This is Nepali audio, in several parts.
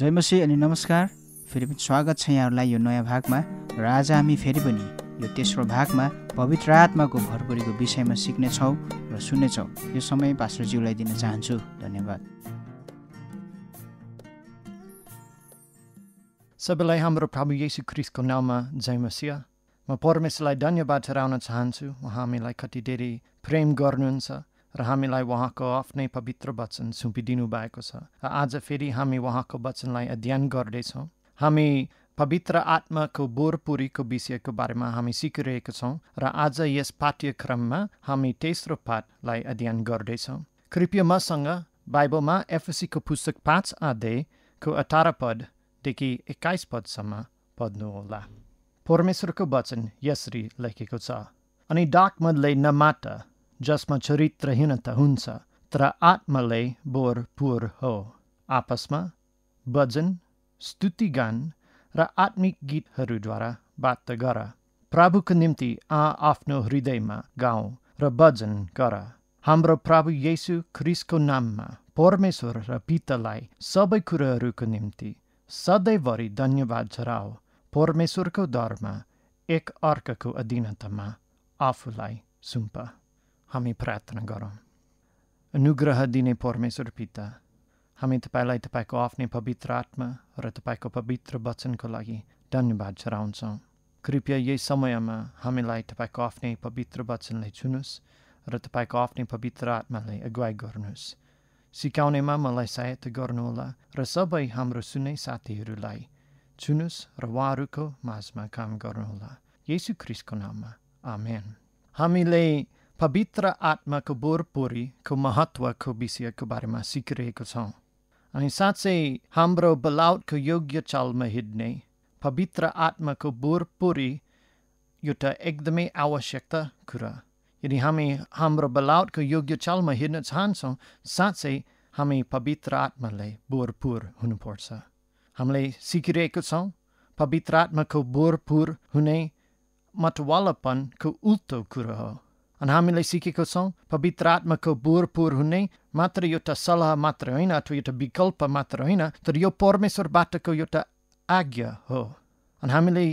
जयमसी अनि नमस्कार फेरि पनि स्वागत छ यहाँहरूलाई यो नयाँ भागमा र आज हामी फेरि पनि यो तेस्रो भागमा पवित्र आत्माको भरपरीको विषयमा सिक्नेछौँ र सुन्नेछौँ यो समय पास्टरज्यूलाई दिन चाहन्छु धन्यवाद सबैलाई हाम्रो प्रभु येसु नाममा नाउँमा जयमसिया म परमेश्वरलाई धन्यवाद चढाउन चाहन्छु उहाँ हामीलाई कति धेरै प्रेम गर्नुहुन्छ र हामीलाई उहाँको आफ्नै पवित्र वचन सुम्पिदिनु भएको छ र आज फेरि हामी उहाँको वचनलाई अध्ययन गर्दैछौँ हामी पवित्र आत्माको बोरपुरीको विषयको बारेमा हामी सिकिरहेका छौँ र आज यस पाठ्यक्रममा हामी तेस्रो पाठलाई अध्ययन गर्दैछौँ कृपया मसँग बाइबलमा एफएसीको पुस्तक पाँच आधेको अठार पददेखि एक्काइस पदसम्म पढ्नुहोला परमेश्वरको वचन यसरी लेखेको छ अनि डाकमदले नमाटा जसमा चरित्रहीनता हुन्छ तर आत्माले भरपुर हो आपसमा भजन स्तुतिगान र आत्मिक गीतहरूद्वारा बात गर प्रभुको निम्ति आ आफ्नो हृदयमा गाउँ र भजन गर हाम्रो प्रभु येसु ख्रिसको नाममा परमेश्वर र पितालाई सबै कुरोहरूको निम्ति सधैँभरि धन्यवाद झराओ परमेश्वरको दरमा एक अर्काको अधीनतामा आफूलाई सुम्पा हामी प्रार्थना गरौँ अनुग्रह दिने परमेश्वर पिता हामी तपाईँलाई तपाईँको आफ्नै पवित्र आत्मा र तपाईँको पवित्र वचनको लागि धन्यवाद चढाउँछौँ कृपया यही समयमा हामीलाई तपाईँको आफ्नै पवित्र वचनले छुनुहोस् र तपाईँको आफ्नै पवित्र आत्मालाई अगुवाई गर्नुहोस् सिकाउनेमा मलाई सहायता गर्नुहोला र सबै हाम्रो सुनै साथीहरूलाई छुनुहोस् र उहाँहरूको माझमा काम गर्नुहोला यही ख्रिसको नाममा आमेन हामीले पवित्र आत्मा को बोरपोरी को महत्व महत्वको विषयको बारेमा सिकिरहेको छौँ अनि हम हाम्रो को योग्य चाल में हिड़ने पवित्र आत्मा को बोरपोरी एउटा एकदम आवश्यकता कुरा यदि हम हाम्रो को योग्य चालमा हिँड्न चाहन्छौँ साँच्चै हामी पवित्र आत्मालाई बोरपुर हो हामीले सिकिरहेको छौँ पवित्र आत्माको बोरपुर हुने मतवालापनको उल्टो कुरो हो अनि हामीले सिकेको छौँ पवित्र आत्माको बोरपुर हुने मात्र एउटा सल्लाह मात्र होइन अथवा एउटा विकल्प मात्र होइन तर यो परमेश्वरबाटको एउटा आज्ञा हो अनि हामीले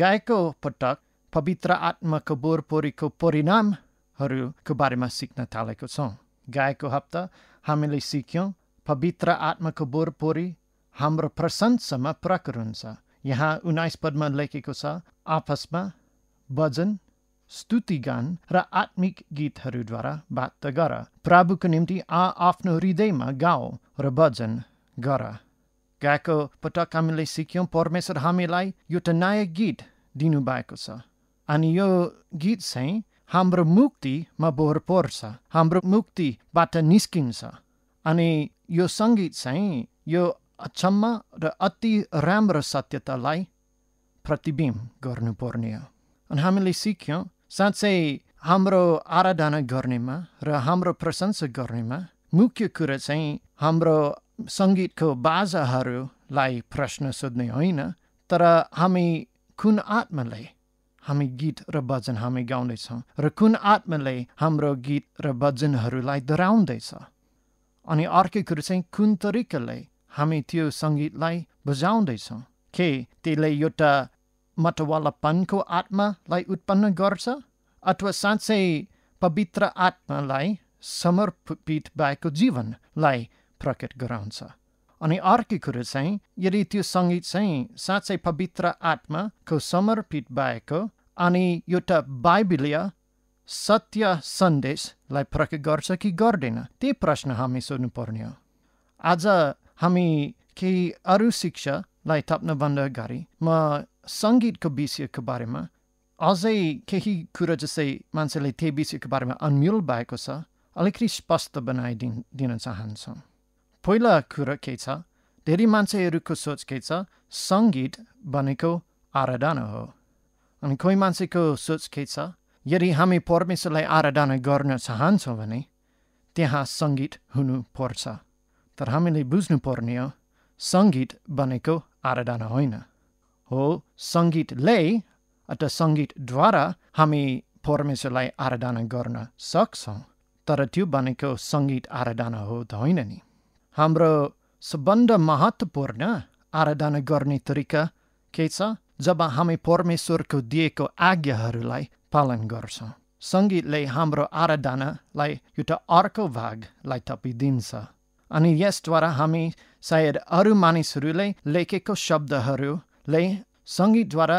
गाएको पटक पवित्र आत्माको बोरपोरीको परिणामहरूको बारेमा सिक्न थालेको छौँ गाएको हप्ता हामीले सिक्यौँ पवित्र आत्माको बोरपोरी हाम्रो प्रशंसामा प्रकट हुन्छ यहाँ उन्नाइस पदमा लेखेको छ आपसमा वजन स्तुति गान र आत्मिक गीतहरूद्वारा बात गर प्रभुको निम्ति आ आफ्नो हृदयमा गाओ र भजन गर गाएको पटक हामीले सिक्यौँ परमेश्वर हामीलाई एउटा नयाँ गीत दिनुभएको छ अनि यो गीत चाहिँ हाम्रो मुक्तिमा भोर पर्छ हाम्रो मुक्तिबाट निस्किन्छ अनि यो सङ्गीत चाहिँ यो अचम्म र अति राम्रो सत्यतालाई प्रतिबिम्ब गर्नुपर्ने हो अनि हामीले सिक्यौँ साँच्चै हाम्रो आराधना गर्नेमा र हाम्रो प्रशंसा गर्नेमा मुख्य कुरा चाहिँ हाम्रो सङ्गीतको बाजाहरूलाई प्रश्न सोध्ने होइन तर हामी कुन आत्माले हामी गीत र भजन हामी गाउँदैछौँ र कुन आत्माले हाम्रो गीत र भजनहरूलाई दोहोऱ्याउँदैछ अनि अर्को कुरो चाहिँ कुन तरिकाले हामी त्यो सङ्गीतलाई बुझाउँदैछौँ के त्यसले एउटा मतवालापनको आत्मालाई उत्पन्न गर्छ अथवा साँच्चै पवित्र आत्मालाई समर्पित भएको जीवनलाई प्रकट गराउँछ अनि अर्को कुरो चाहिँ यदि त्यो सङ्गीत चाहिँ साँच्चै पवित्र आत्माको समर्पित भएको अनि एउटा बाइबिलीय सत्य सन्देशलाई प्रकट गर्छ कि गर्दैन त्यही प्रश्न हामी सोध्नुपर्ने हो आज हामी केही अरू शिक्षालाई थप्नुभन्दा अगाडि म सङ्गीतको विषयको बारेमा अझै केही कुरो जस्तै मान्छेले त्यही विषयको बारेमा अन्मूल भएको छ अलिकति स्पष्ट बनाइदिन दिन चाहन्छौँ पहिला कुरो के छ धेरै मान्छेहरूको सोच के छ सङ्गीत भनेको आराधना हो अनि कोही मान्छेको सोच के छ यदि हामी परमेश्वरलाई आराधना गर्न चाहन्छौँ भने त्यहाँ सङ्गीत हुनुपर्छ तर हामीले बुझ्नुपर्ने हो सङ्गीत भनेको आराधना होइन हो सङ्गीतले अथवा सङ्गीतद्वारा हामी परमेश्वरलाई आराधना गर्न सक्छौँ तर त्यो भनेको सङ्गीत आराधना हो त होइन नि हाम्रो सबभन्दा महत्त्वपूर्ण आराधना गर्ने तरिका के छ जब हामी परमेश्वरको दिएको आज्ञाहरूलाई पालन गर्छौँ सङ्गीतले हाम्रो आराधनालाई एउटा अर्को भागलाई थपिदिन्छ अनि यसद्वारा हामी सायद अरू मानिसहरूले लेखेको शब्दहरू ले सङ्गीतद्वारा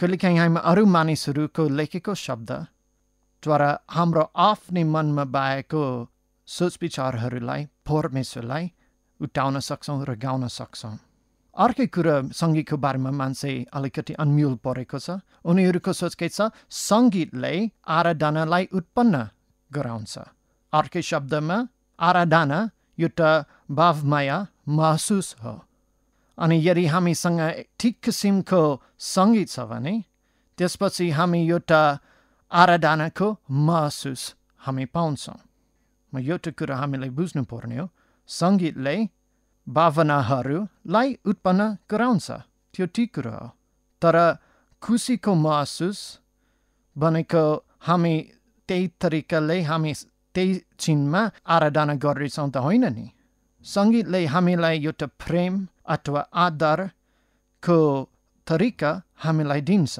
कहिलेकाहीँ हामी अरू मानिसहरूको लेखेको शब्दद्वारा हाम्रो आफ्नै मनमा बाहेको सोच विचारहरूलाई परमेश्वरलाई उठाउन सक्छौँ र गाउन सक्छौँ अर्कै कुरा सङ्गीतको बारेमा मान्छे अलिकति अन्म्युल परेको छ उनीहरूको सोच के छ सङ्गीतले आराधनालाई उत्पन्न गराउँछ अर्कै शब्दमा आराधना एउटा भावमाया महसुस हो अनि यदि हामीसँग ठिक किसिमको सङ्गीत छ भने त्यसपछि हामी एउटा आराधनाको महसुस हामी पाउँछौँ म एउटा कुरो हामीलाई बुझ्नुपर्ने हो सङ्गीतले भावनाहरूलाई उत्पन्न गराउँछ त्यो ठिक कुरो हो तर खुसीको महसुस भनेको हामी त्यही तरिकाले हामी त्यही चिनमा आराधना गर्दैछौँ त होइन नि सङ्गीतले हामीलाई एउटा प्रेम अथवा आदरको तरिका हामीलाई दिन्छ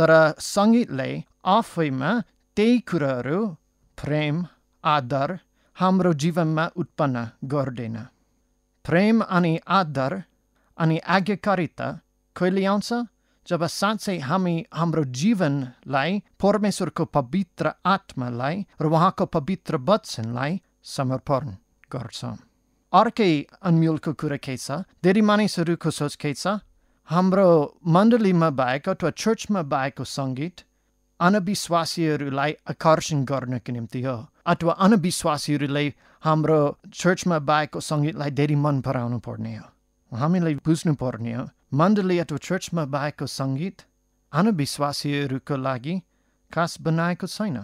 तर सङ्गीतले आफैमा त्यही कुराहरू प्रेम आदर हाम्रो जीवनमा उत्पन्न गर्दैन प्रेम अनि आदर अनि आज्ञाकारिता कहिले आउँछ जब साँच्चै हामी हाम्रो जीवनलाई परमेश्वरको पवित्र आत्मालाई र उहाँको पवित्र वचनलाई समर्पण गर्छौँ अर्कै अनमोलको कुरा के छ धेरै मानिसहरूको सोच के छ हाम्रो मण्डलीमा बाहेक अथवा चर्चमा बाहेको सङ्गीत अनविश्वासीहरूलाई आकर्षण गर्नको निम्ति हो अथवा अनविश्वासीहरूले हाम्रो चर्चमा बाहेको सङ्गीतलाई धेरै मन पराउनु पर्ने हो हामीले बुझ्नु पर्ने हो मण्डली अथवा चर्चमा बाहेको सङ्गीत अनविश्वासीहरूको लागि खास बनाएको छैन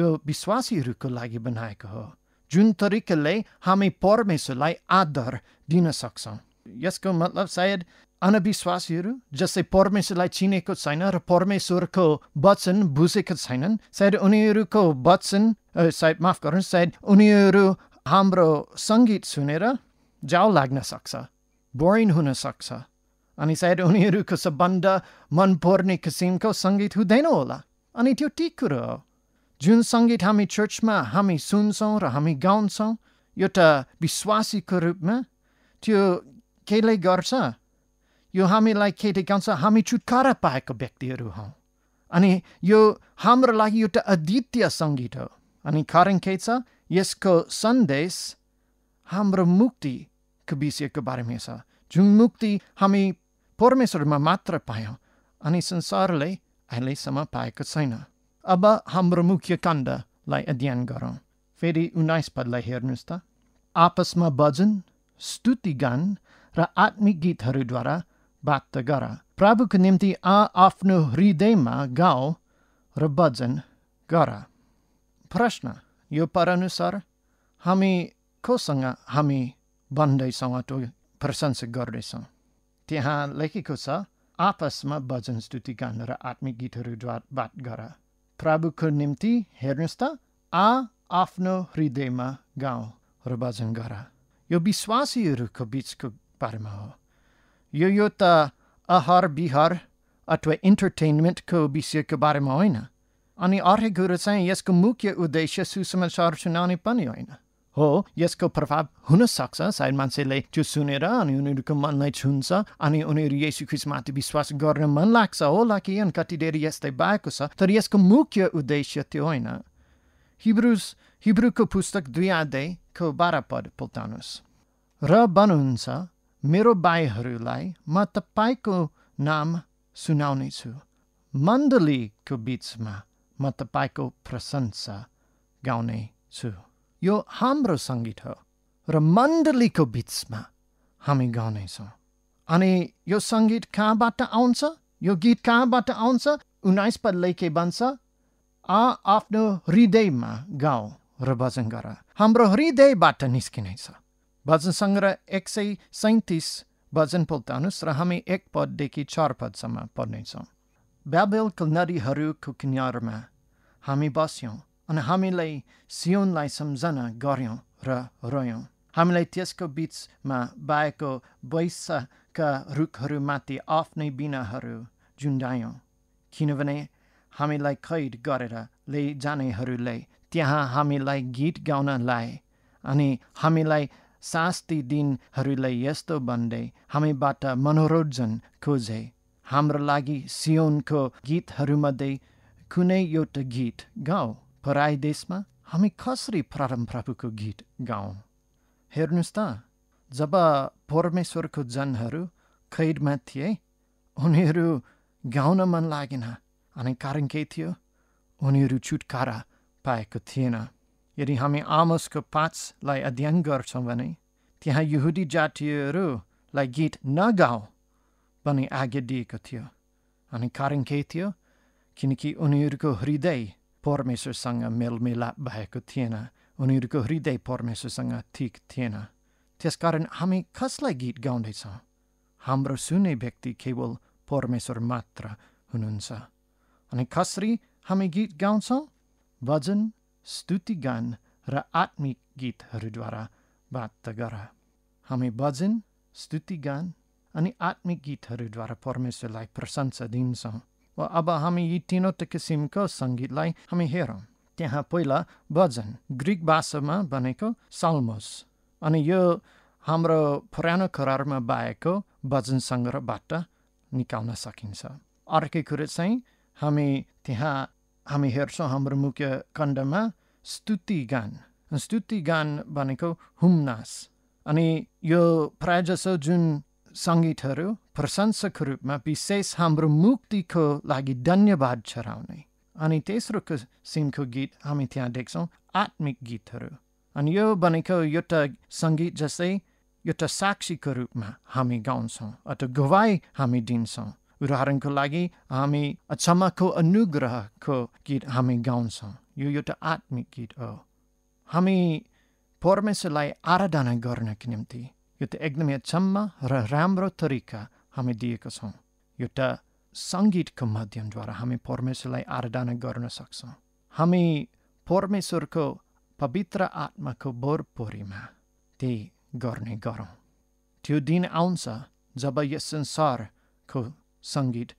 यो विश्वासीहरूको लागि बनाएको हो जुन तरिकाले हामी परमेश्वरलाई आदर दिन सक्छौँ यसको मतलब सायद अनविश्वासीहरू जस्तै परमेश्वरलाई चिनेको छैन र परमेश्वरको वचन बुझेको छैनन् सायद उनीहरूको वचन सायद माफ गरौँ सायद उनीहरू हाम्रो सङ्गीत सुनेर जाउ लाग्न सक्छ बोरिङ हुन सक्छ अनि सायद उनीहरूको सबभन्दा मनपर्ने किसिमको सङ्गीत हुँदैन होला अनि त्यो ठिक कुरो हो जुन सङ्गीत हामी चर्चमा हामी सुन्छौँ र हामी गाउँछौँ एउटा विश्वासीको रूपमा त्यो केले गर्छ यो हामीलाई के देखाउँछ हामी छुटकारा पाएको व्यक्तिहरू हौँ अनि यो हाम्रो लागि एउटा अद्वितीय सङ्गीत हो अनि कारण के छ यसको सन्देश हाम्रो मुक्तिको विषयको बारेमा छ जुन मुक्ति हामी परमेश्वरमा मात्र पायौँ अनि संसारले अहिलेसम्म पाएको छैन अब हाम्रो मुख्य काण्डलाई अध्ययन गरौँ फेरि उन्नाइस पदलाई हेर्नुहोस् त आपसमा भजन स्तुति गान र आत्मिक गीतहरूद्वारा बात गर प्रभुको निम्ति आ आफ्नो हृदयमा गाउँ र भजन गर प्रश्न यो परअनुसार हामी कोसँग हामी भन्दैछौँ अटो प्रशंसा गर्दैछौँ त्यहाँ लेखेको छ आपसमा भजन स्तुति गान र आत्मिक गीतहरूद्वारा बात गर प्रभुको निम्ति हेर्नुहोस् त आ आफ्नो हृदयमा गाउँ र भजन गर यो विश्वासीहरूको बिचको बारेमा हो यो यो त अहर बिहर अथवा इन्टरटेनमेन्टको विषयको बारेमा होइन अनि अर्को कुरो चाहिँ यसको मुख्य उद्देश्य सुसमाचार सुनाउने पनि होइन हो यसको प्रभाव हुन सक्छ सायद मान्छेले त्यो सुनेर अनि उनीहरूको मनलाई छुन्छ अनि उनीहरू यही सुखिसमाथि विश्वास गर्न मन लाग्छ होला कि अनि कति धेरै यस्तै भएको छ तर यसको मुख्य उद्देश्य त्यो होइन हिब्रुस हिब्रुको पुस्तक दुई आधैको बाह्र पद र भन्नुहुन्छ मेरो बाईहरूलाई म तपाईँको नाम सुनाउनेछु मण्डलीको बिचमा म तपाईँको प्रशंसा गाउने छु यो हाम्रो सङ्गीत हो र मण्डलीको बिचमा हामी गाउनेछौँ अनि यो सङ्गीत कहाँबाट आउँछ यो गीत कहाँबाट आउँछ उन्नाइस पदले के भन्छ आ आफ्नो हृदयमा गाउँ र भजन गर हाम्रो हृदयबाट निस्किनेछ भजन सङ्ग्रह एक सय सैतिस भजन पोल्तानुस् र हामी एक पददेखि चार पदसम्म पढ्नेछौँ ब्याबेलको नदीहरूको किनारमा हामी बस्यौँ अनि हामीलाई सियोनलाई सम्झना गऱ्यौँ र रह्यौँ हामीलाई त्यसको बिचमा बाएको वैशाका रुखहरूमाथि आफ्नै बिनाहरू झुन्डायौँ किनभने हामीलाई खैद गरेर लैजानेहरूले त्यहाँ हामीलाई गीत गाउन लाए अनि हामीलाई शास्ति दिनहरूलाई यस्तो भन्दै हामीबाट मनोरञ्जन खोजे हाम्रो लागि सियोनको गीतहरूमध्ये कुनै एउटा गीत गाऊ पराई देशमा हामी कसरी परमप्रभुको गीत गाउँ हेर्नुहोस् त जब परमेश्वरको जनहरू खैरमा थिए उनीहरू गाउन मन लागेन अनि कारण के थियो उनीहरू छुटकारा पाएको थिएन यदि हामी आमसको पाँचलाई अध्ययन गर्छौँ भने त्यहाँ युहुदी जातिहरूलाई गीत नगाऊ भन्ने आज्ञा दिएको थियो अनि कारण के थियो किनकि उनीहरूको हृदय परमेश्वरसँग मेलमिलाप भएको थिएन उनीहरूको हृदय परमेश्वरसँग ठिक थिएन त्यसकारण हामी कसलाई गीत गाउँदैछौँ हाम्रो सुन्ने व्यक्ति केवल परमेश्वर मात्र हुनुहुन्छ अनि कसरी हामी गीत गाउँछौँ भजन स्तुति गान र आत्मिक गीतहरूद्वारा बात गर हामी भजन स्तुति गान अनि आत्मिक गीतहरूद्वारा परमेश्वरलाई प्रशंसा दिन्छौँ वा अब हामी यी तिनवटा किसिमको सङ्गीतलाई हामी हेरौँ त्यहाँ पहिला भजन ग्रिक भाषामा बनेको साल्मोस अनि यो हाम्रो पुरानो करारमा बाहेको भजन सङ्ग्रहबाट निकाल्न सकिन्छ अर्कै कुरो चाहिँ हामी त्यहाँ हामी हेर्छौँ हाम्रो मुख्य खण्डमा स्तुति गान स्तुति गान भनेको हुमनास अनि यो प्रायः जसो जुन सङ्गीतहरू प्रशंसकको रूपमा विशेष हाम्रो मुक्तिको लागि धन्यवाद चढाउने अनि तेस्रो किसिमको गीत हामी त्यहाँ देख्छौँ आत्मिक गीतहरू अनि यो भनेको एउटा सङ्गीत जस्तै एउटा साक्षीको रूपमा हामी गाउँछौँ अथवा गवाई हामी दिन्छौँ उदाहरणको लागि हामी क्षमाको अनुग्रहको गीत हामी गाउँछौँ यो एउटा आत्मिक गीत हो हामी परमेश्वरलाई आराधना गर्नको निम्ति यो त एकदमै अचम्म र राम्रो तरिका हामी दिएको छौँ एउटा सङ्गीतको माध्यमद्वारा हामी परमेश्वरलाई आराधना गर्न सक्छौँ हामी परमेश्वरको पवित्र आत्माको बोरपोरीमा त्यही गर्ने गरौँ त्यो दिन आउँछ जब यस संसारको सङ्गीत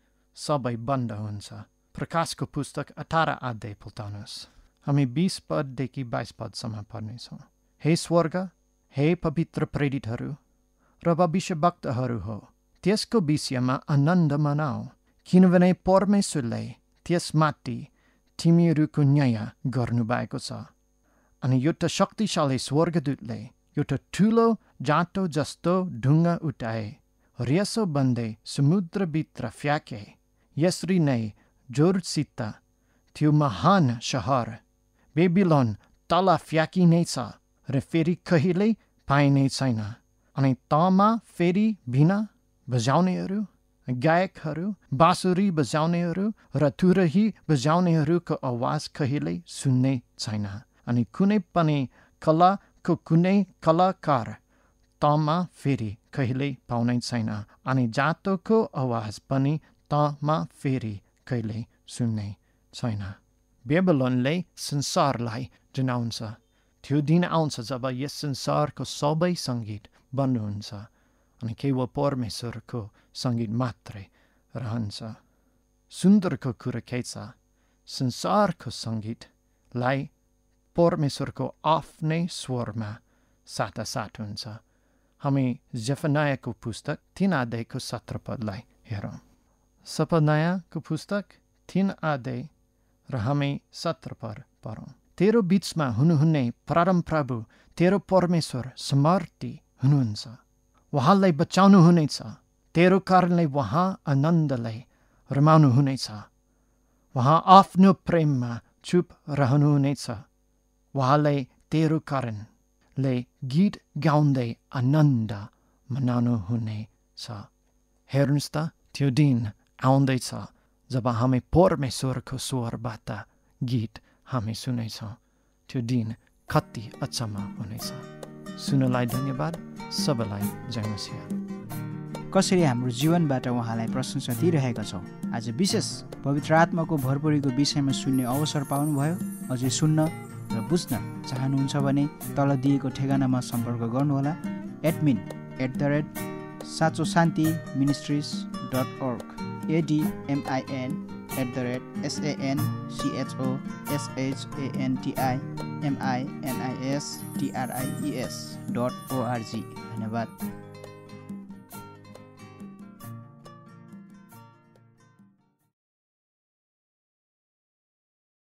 सबै बन्द हुन्छ प्रकाशको पुस्तक अठार आध्याय पुल्ताउनुहोस् हामी बिस पददेखि बाइस पदसम्म पढ्नेछौँ हे स्वर्ग हे पवित्र प्रेरितहरू र भविष्यभक्तहरू हो त्यसको विषयमा आनन्द मनाऊ किनभने परमेश्वरले त्यसमाथि तिमीहरूको न्याय भएको छ अनि एउटा शक्तिशाली स्वर्गदूतले एउटा ठुलो जाँटो जस्तो ढुङ्गा उठाए रेसो बन्दै समुद्रभित्र फ्याँके यसरी नै जोरसित त्यो महान सहर बेबिलोन तल छ र फेरि कहिल्यै पाइने छैन अनि तमा फेरि भिना बजाउनेहरू गायकहरू बाँसुरी बजाउनेहरू र तुरही बजाउनेहरूको आवाज कहिल्यै सुन्ने छैन अनि कुनै पनि कलाको कुनै कलाकार तमा फेरि कहिल्यै पाउने छैन अनि जातोको आवाज पनि तमा फेरि कहिल्यै सुन्ने छैन बेबलोनले संसारलाई जनाउँछ त्यो दिन आउँछ जब यस संसारको सबै सङ्गीत बन्नुहुन्छ अनि केवल परमेश्वरको सङ्गीत मात्रै रहन्छ सुन्दरको कुरो के छ संसारको सङ्गीतलाई परमेश्वरको आफ्नै स्वरमा साटासाट हुन्छ हामी जफनायाको पुस्तक थिन आदयको सत्र पदलाई हेरौँ सपनायाको पुस्तक थिन आदय र हामी सत्र पर पढौँ तेरो बिचमा हुनुहुने प्रभु तेरो परमेश्वर स्मर्ती हुनुहुन्छ उहाँलाई बचाउनुहुनेछ तेरो कारणले उहाँ आनन्दलाई रमाउनुहुनेछ उहाँ आफ्नो प्रेममा चुप रहनुहुनेछ उहाँलाई तेरो कारणले गीत गाउँदै आनन्द मनाउनुहुनेछ हेर्नुहोस् त त्यो दिन आउँदैछ जब हामी परमेश्वरको स्वरबाट गीत हामी सुनेछौँ त्यो दिन कति अचम्म हुनेछ सुन्नलाई धन्यवाद सबैलाई जय कसरी हाम्रो जीवनबाट उहाँलाई प्रशंसा दिइरहेका छौँ आज विशेष पवित्र आत्माको भरपुरीको विषयमा सुन्ने अवसर पाउनुभयो अझै सुन्न र बुझ्न चाहनुहुन्छ भने तल दिएको ठेगानामा सम्पर्क गर्नुहोला एडमिन एट द रेट साँचो शान्ति ministries dot org A D M I N at the rate S A N C H O S H A N T I M I N I s d r i e s dot o r g. Hanya bat.